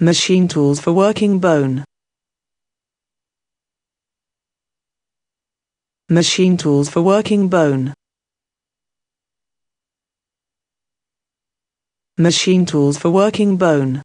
Machine tools for working bone. Machine tools for working bone. Machine tools for working bone.